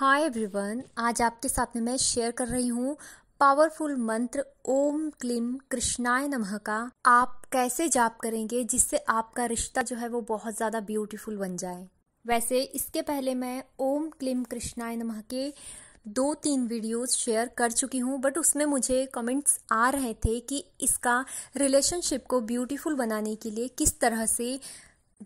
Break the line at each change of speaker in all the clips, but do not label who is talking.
hi everyone आज आपके साथ में मैं शेयर कर रही हूँ पावरफुल मंत्र ओम क्लीम कृष्णाय नमः का आप कैसे जाप करेंगे जिससे आपका रिश्ता जो है वो बहुत ज़्यादा ब्यूटीफुल बन जाए वैसे इसके पहले मैं ओम क्लीम कृष्णाय नमः के दो तीन वीडियोस शेयर कर चुकी हूँ बट उसमें मुझे कमेंट्स आ रहे थे कि इसका रिलेशनशिप को ब्यूटीफुल बनाने के लिए किस तरह से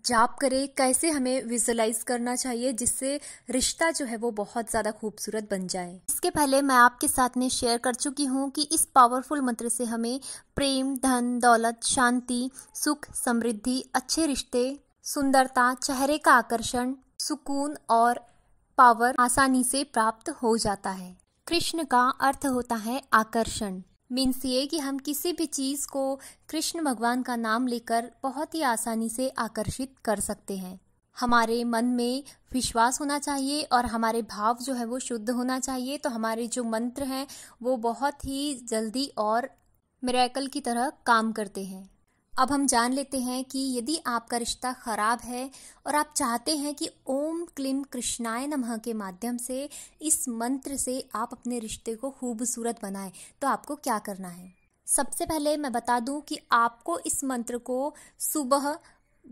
जाप करें कैसे हमें विजुलाइज करना चाहिए जिससे रिश्ता जो है वो बहुत ज़्यादा खूबसूरत बन जाए इसके पहले मैं आपके साथ में शेयर कर चुकी हूँ कि इस पावरफुल मंत्र से हमें प्रेम धन दौलत शांति सुख समृद्धि अच्छे रिश्ते सुंदरता चेहरे का आकर्षण सुकून और पावर आसानी से प्राप्त हो जाता है कृष्ण का अर्थ होता है आकर्षण मीन्स ये कि हम किसी भी चीज़ को कृष्ण भगवान का नाम लेकर बहुत ही आसानी से आकर्षित कर सकते हैं हमारे मन में विश्वास होना चाहिए और हमारे भाव जो है वो शुद्ध होना चाहिए तो हमारे जो मंत्र हैं वो बहुत ही जल्दी और मेरेकल की तरह काम करते हैं अब हम जान लेते हैं कि यदि आपका रिश्ता खराब है और आप चाहते हैं कि ओम क्लिम कृष्णाय नमः के माध्यम से इस मंत्र से आप अपने रिश्ते को खूबसूरत बनाएं तो आपको क्या करना है सबसे पहले मैं बता दूं कि आपको इस मंत्र को सुबह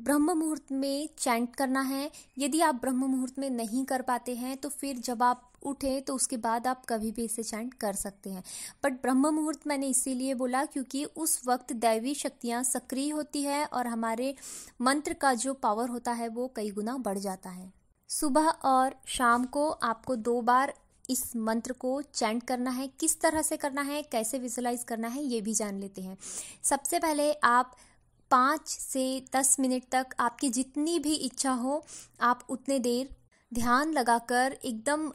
ब्रह्म मुहूर्त में चैंट करना है यदि आप ब्रह्म मुहूर्त में नहीं कर पाते हैं तो फिर जब आप उठे तो उसके बाद आप कभी भी इसे चैंट कर सकते हैं बट ब्रह्म मुहूर्त मैंने इसीलिए बोला क्योंकि उस वक्त दैवी शक्तियाँ सक्रिय होती है और हमारे मंत्र का जो पावर होता है वो कई गुना बढ़ जाता है सुबह और शाम को आपको दो बार इस मंत्र को चैंट करना है किस तरह से करना है कैसे विजुलाइज करना है ये भी जान लेते हैं सबसे पहले आप पाँच से दस मिनट तक आपकी जितनी भी इच्छा हो आप उतने देर ध्यान लगाकर एकदम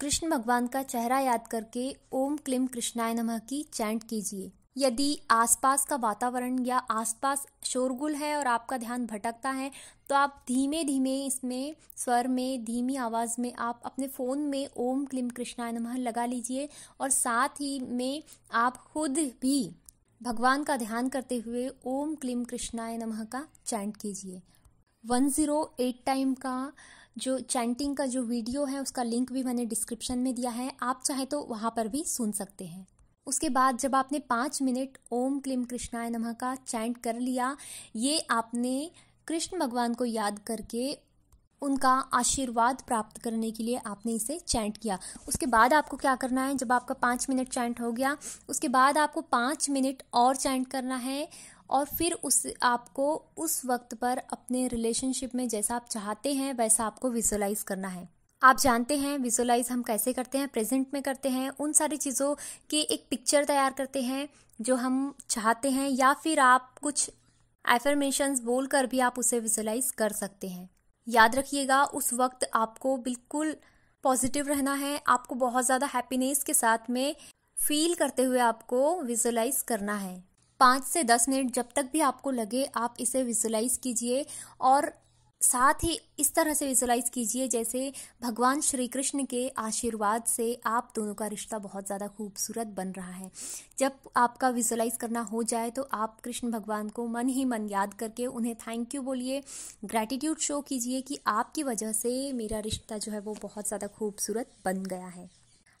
कृष्ण भगवान का चेहरा याद करके ओम क्लिम कृष्णाय नमः की चैंट कीजिए यदि आसपास का वातावरण या आसपास शोरगुल है और आपका ध्यान भटकता है तो आप धीमे धीमे इसमें स्वर में धीमी आवाज़ में आप अपने फ़ोन में ओम क्लिम कृष्णाय नमः लगा लीजिए और साथ ही में आप खुद भी भगवान का ध्यान करते हुए ओम क्लीम कृष्णाय नमः का चैंट कीजिए 108 टाइम का जो चैंटिंग का जो वीडियो है उसका लिंक भी मैंने डिस्क्रिप्शन में दिया है आप चाहे तो वहाँ पर भी सुन सकते हैं उसके बाद जब आपने पाँच मिनट ओम क्लीम कृष्णाय नमः का चैंट कर लिया ये आपने कृष्ण भगवान को याद करके उनका आशीर्वाद प्राप्त करने के लिए आपने इसे चैंट किया उसके बाद आपको क्या करना है जब आपका पाँच मिनट चैंट हो गया उसके बाद आपको पाँच मिनट और चैंट करना है और फिर उस आपको उस वक्त पर अपने रिलेशनशिप में जैसा आप चाहते हैं वैसा आपको विजुलाइज करना है आप जानते हैं विजुलाइज हम कैसे करते हैं प्रेजेंट में करते हैं उन सारी चीज़ों की एक पिक्चर तैयार करते हैं जो हम चाहते हैं या फिर आप कुछ एफर्मेशंस बोल कर भी आप उसे विजुलाइज कर सकते हैं याद रखिएगा उस वक्त आपको बिल्कुल पॉजिटिव रहना है आपको बहुत ज़्यादा हैप्पीनेस के साथ में फील करते हुए आपको विजुलाइज करना है पाँच से दस मिनट जब तक भी आपको लगे आप इसे विजुलाइज कीजिए और साथ ही इस तरह से विजुलाइज कीजिए जैसे भगवान श्री कृष्ण के आशीर्वाद से आप दोनों का रिश्ता बहुत ज़्यादा खूबसूरत बन रहा है जब आपका विजुलाइज करना हो जाए तो आप कृष्ण भगवान को मन ही मन याद करके उन्हें थैंक यू बोलिए ग्रैटिट्यूड शो कीजिए कि आपकी वजह से मेरा रिश्ता जो है वो बहुत ज़्यादा खूबसूरत बन गया है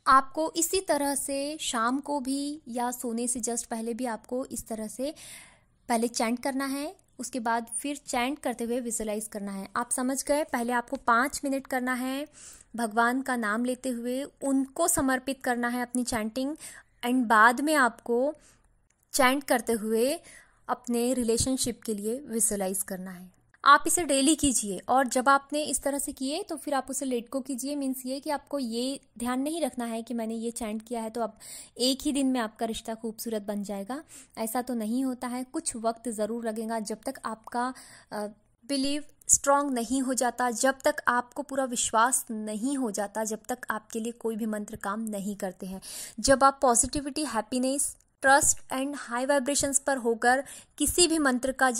आपको इसी तरह से शाम को भी या सोने से जस्ट पहले भी आपको इस तरह से पहले चैंट करना है उसके बाद फिर चैंट करते हुए विजुलाइज करना है आप समझ गए पहले आपको पाँच मिनट करना है भगवान का नाम लेते हुए उनको समर्पित करना है अपनी चैंटिंग एंड बाद में आपको चैंट करते हुए अपने रिलेशनशिप के लिए विजुलाइज करना है आप इसे डेली कीजिए और जब आपने इस तरह से किए तो फिर आप उसे लेट को कीजिए मीन्स ये कि आपको ये ध्यान नहीं रखना है कि मैंने ये चैंट किया है तो अब एक ही दिन में आपका रिश्ता खूबसूरत बन जाएगा ऐसा तो नहीं होता है कुछ वक्त ज़रूर लगेगा जब तक आपका बिलीव स्ट्रांग नहीं हो जाता जब तक आपको पूरा विश्वास नहीं हो जाता जब तक आपके लिए कोई भी मंत्र काम नहीं करते हैं जब आप positivity happiness trust and high vibrations पर होकर किसी भी मंत्र का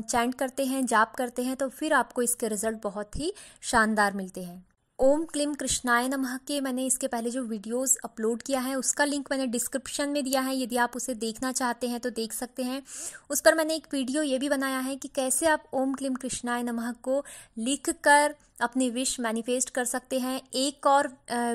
चैंट करते हैं जाप करते हैं तो फिर आपको इसके रिजल्ट बहुत ही शानदार मिलते हैं ओम क्लीम कृष्णाय नमः के मैंने इसके पहले जो वीडियोस अपलोड किया है उसका लिंक मैंने डिस्क्रिप्शन में दिया है यदि आप उसे देखना चाहते हैं तो देख सकते हैं उस पर मैंने एक वीडियो ये भी बनाया है कि कैसे आप ओम क्लीम कृष्णाय नमः को लिख कर अपनी विश मैनिफेस्ट कर सकते हैं एक और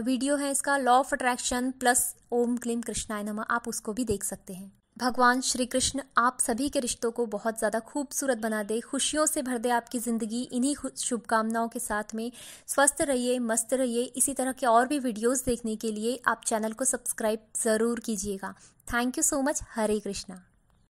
वीडियो है इसका लॉ ऑफ अट्रैक्शन प्लस ओम क्लीम कृष्णाय नमः आप उसको भी देख सकते हैं भगवान श्री कृष्ण आप सभी के रिश्तों को बहुत ज़्यादा खूबसूरत बना दे खुशियों से भर दे आपकी ज़िंदगी इन्हीं शुभकामनाओं के साथ में स्वस्थ रहिए मस्त रहिए इसी तरह के और भी वीडियोस देखने के लिए आप चैनल को सब्सक्राइब ज़रूर कीजिएगा थैंक यू सो मच हरे कृष्णा